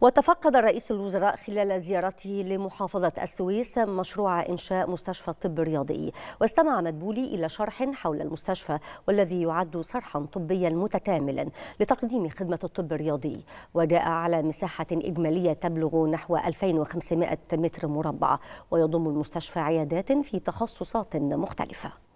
وتفقد رئيس الوزراء خلال زيارته لمحافظة السويس مشروع إنشاء مستشفى طب رياضي واستمع مدبولي إلى شرح حول المستشفى والذي يعد صرحا طبيا متكاملا لتقديم خدمة الطب الرياضي وجاء على مساحة إجمالية تبلغ نحو 2500 متر مربع ويضم المستشفى عيادات في تخصصات مختلفة